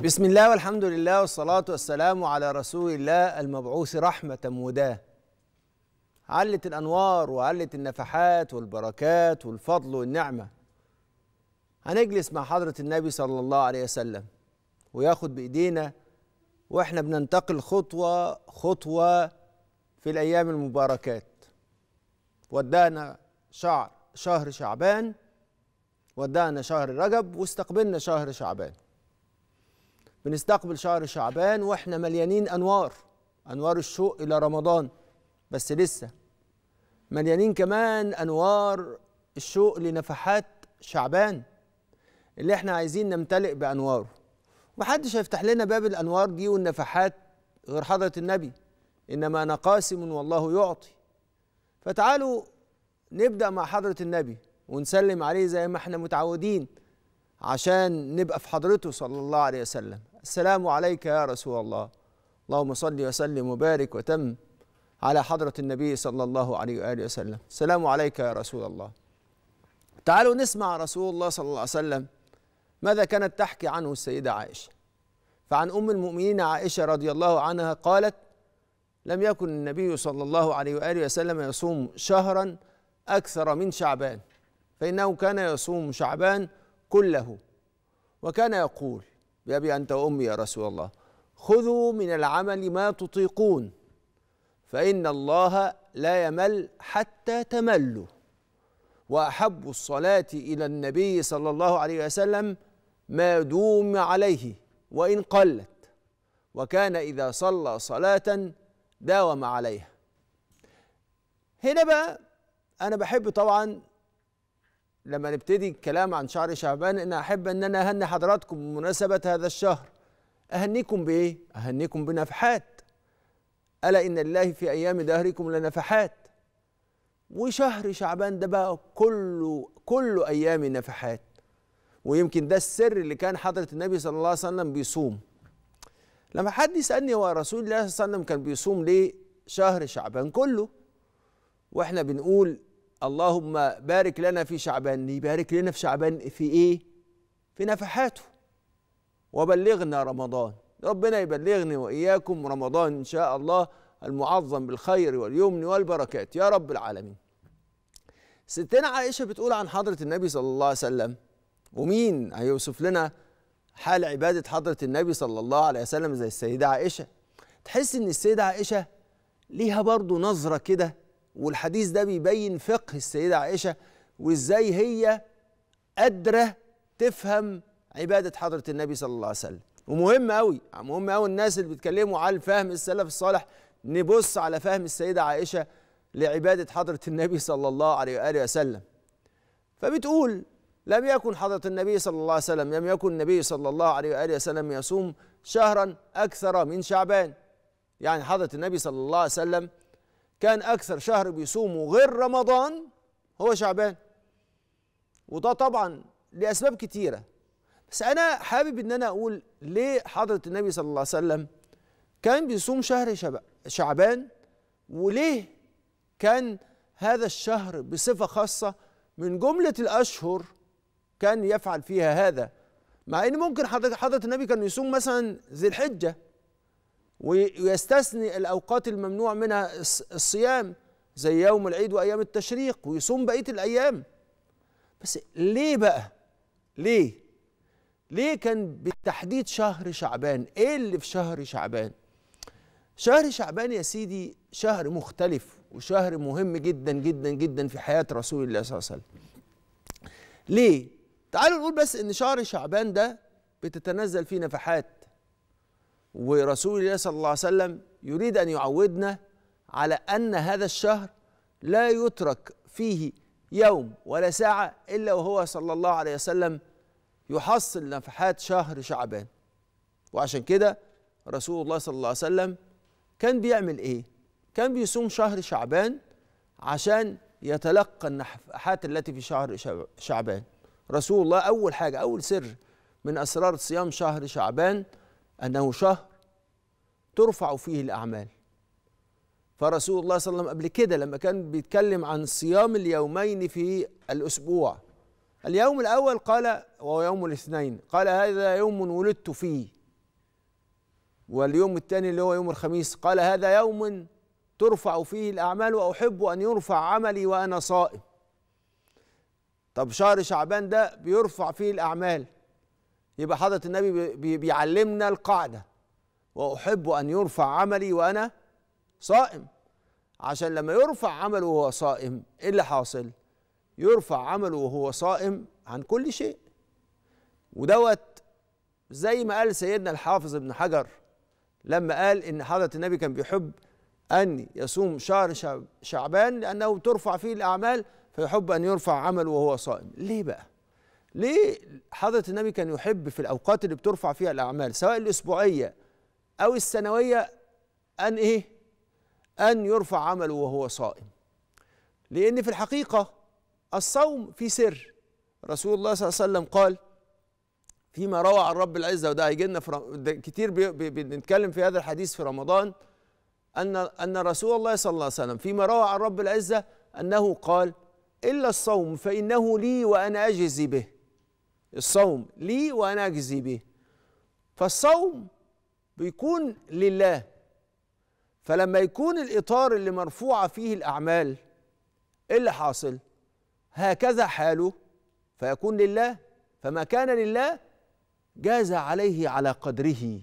بسم الله والحمد لله والصلاة والسلام على رسول الله المبعوث رحمة وداه علت الأنوار وعلت النفحات والبركات والفضل والنعمة هنجلس مع حضرة النبي صلى الله عليه وسلم وياخد بإيدينا وإحنا بننتقل خطوة خطوة في الأيام المباركات ودانا شعر شهر شعبان ودانا شهر رجب واستقبلنا شهر شعبان بنستقبل شهر شعبان واحنا مليانين انوار انوار الشوق الى رمضان بس لسه مليانين كمان انوار الشوق لنفحات شعبان اللي احنا عايزين نمتلئ بانواره محدش هيفتح لنا باب الانوار دي والنفحات غير حضره النبي انما انا قاسم والله يعطي فتعالوا نبدا مع حضره النبي ونسلم عليه زي ما احنا متعودين عشان نبقى في حضرته صلى الله عليه وسلم السلام عليك يا رسول الله اللهم صل وسلم وبارك وتم على حضرة النبي صلى الله عليه وآله وسلم السلام عليك يا رسول الله تعالوا نسمع رسول الله صلى الله عليه وسلم ماذا كانت تحكي عنه السيدة عائشة فعن أم المؤمنين عائشة رضي الله عنها قالت لم يكن النبي صلى الله عليه وآله وسلم يصوم شهرا أكثر من شعبان فإنه كان يصوم شعبان كله وكان يقول بأبي أنت وأمي يا رسول الله خذوا من العمل ما تطيقون فإن الله لا يمل حتى تملوا وأحب الصلاة إلى النبي صلى الله عليه وسلم ما دوم عليه وإن قلت وكان إذا صلى صلاة داوم عليها هنا بقى أنا بحب طبعا لما نبتدي الكلام عن شهر شعبان ان احب ان انا اهني حضراتكم بمناسبه هذا الشهر اهنيكم بايه اهنيكم بنفحات الا ان الله في ايام دهركم لنفحات وشهر شعبان ده بقى كله كله ايام نفحات ويمكن ده السر اللي كان حضره النبي صلى الله عليه وسلم بيصوم لما حد يسالني هو رسول الله صلى الله عليه وسلم كان بيصوم ليه شهر شعبان كله واحنا بنقول اللهم بارك لنا في شعبان يبارك لنا في شعبان في ايه في نفحاته وبلغنا رمضان ربنا يبلغني واياكم رمضان ان شاء الله المعظم بالخير واليمن والبركات يا رب العالمين ستنا عائشه بتقول عن حضره النبي صلى الله عليه وسلم ومين هيوصف لنا حال عباده حضره النبي صلى الله عليه وسلم زي السيده عائشه تحس ان السيده عائشه ليها برضه نظره كده والحديث ده بيبين فقه السيدة عائشة وإزاي هي قادرة تفهم عبادة حضرة النبي صلى الله عليه وسلم ومهم قوي مهم قوي الناس اللي بيتكلموا على فهم السلف الصالح نبص على فهم السيدة عائشة لعبادة حضرة النبي صلى الله عليه وآله وسلم فبتقول لم يكن حضرة النبي صلى الله عليه وسلم لم يكن النبي صلى الله عليه وآله وسلم يصوم شهرا أكثر من شعبان يعني حضرة النبي صلى الله عليه وسلم كان أكثر شهر بيصومه غير رمضان هو شعبان وده طبعا لأسباب كتيرة بس أنا حابب إن أنا أقول ليه حضرة النبي صلى الله عليه وسلم كان بيصوم شهر شعبان وليه كان هذا الشهر بصفة خاصة من جملة الأشهر كان يفعل فيها هذا مع ان ممكن حضرة النبي كان يصوم مثلا ذي الحجه ويستثني الأوقات الممنوع منها الصيام زي يوم العيد وأيام التشريق ويصوم بقية الأيام بس ليه بقى؟ ليه؟ ليه كان بالتحديد شهر شعبان؟ إيه اللي في شهر شعبان؟ شهر شعبان يا سيدي شهر مختلف وشهر مهم جدا جدا جدا في حياة رسول الله صلى الله عليه وسلم ليه؟ تعالوا نقول بس إن شهر شعبان ده بتتنزل فيه نفحات ورسول الله صلى الله عليه وسلم يريد ان يعودنا على ان هذا الشهر لا يترك فيه يوم ولا ساعه الا وهو صلى الله عليه وسلم يحصل نفحات شهر شعبان وعشان كده رسول الله صلى الله عليه وسلم كان بيعمل ايه كان بيصوم شهر شعبان عشان يتلقى النفحات التي في شهر شعبان رسول الله اول حاجه اول سر من اسرار صيام شهر شعبان انه شهر ترفع فيه الأعمال فرسول الله صلى الله عليه وسلم قبل كده لما كان بيتكلم عن صيام اليومين في الأسبوع اليوم الأول قال وهو يوم الاثنين قال هذا يوم ولدت فيه واليوم الثاني اللي هو يوم الخميس قال هذا يوم ترفع فيه الأعمال وأحب أن يرفع عملي وأنا صائم طب شهر شعبان ده بيرفع فيه الأعمال يبقى حضرة النبي بيعلمنا القاعدة وأحب أن يرفع عملي وأنا صائم عشان لما يرفع عمله وهو صائم إيه اللي حاصل؟ يرفع عمله وهو صائم عن كل شيء ودوت زي ما قال سيدنا الحافظ ابن حجر لما قال إن حضرة النبي كان بيحب أن يصوم شهر شعبان لأنه ترفع فيه الأعمال فيحب أن يرفع عمله وهو صائم ليه بقى؟ ليه حضرة النبي كان يحب في الأوقات اللي بترفع فيها الأعمال سواء الأسبوعية أو السنوية أن إيه؟ أن يرفع عمله وهو صائم لأن في الحقيقة الصوم في سر رسول الله صلى الله عليه وسلم قال فيما روى عن رب العزة وده هيجي لنا كتير بنتكلم في هذا الحديث في رمضان أن أن رسول الله صلى الله عليه وسلم فيما روى عن رب العزة أنه قال إلا الصوم فإنه لي وأنا أجزي به الصوم لي وأنا أجزي به فالصوم بيكون لله فلما يكون الإطار اللي مرفوعة فيه الأعمال إيه اللي حاصل هكذا حاله فيكون لله فما كان لله جاز عليه على قدره